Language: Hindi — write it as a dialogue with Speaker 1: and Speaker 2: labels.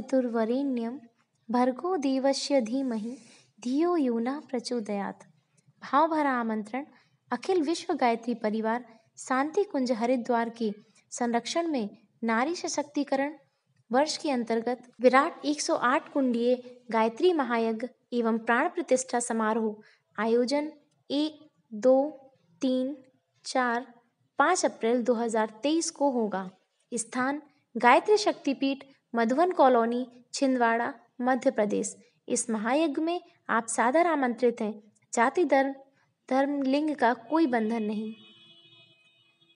Speaker 1: भर्गो भर्गोदेवस्य धीमहि धियो यूना प्रचोदयात भाव भरा आमंत्रण अखिल विश्व गायत्री परिवार शांति कुंज हरिद्वार के संरक्षण में नारी सशक्तिकरण वर्ष के अंतर्गत विराट 108 कुंडीय गायत्री महायज्ञ एवं प्राण प्रतिष्ठा समारोह आयोजन एक दो तीन चार पाँच अप्रैल 2023 को होगा स्थान गायत्री शक्तिपीठ मधुवन कॉलोनी छिंदवाड़ा मध्य प्रदेश इस महायज्ञ में आप सादर आमंत्रित हैं जाति धर्म धर्म लिंग का कोई बंधन नहीं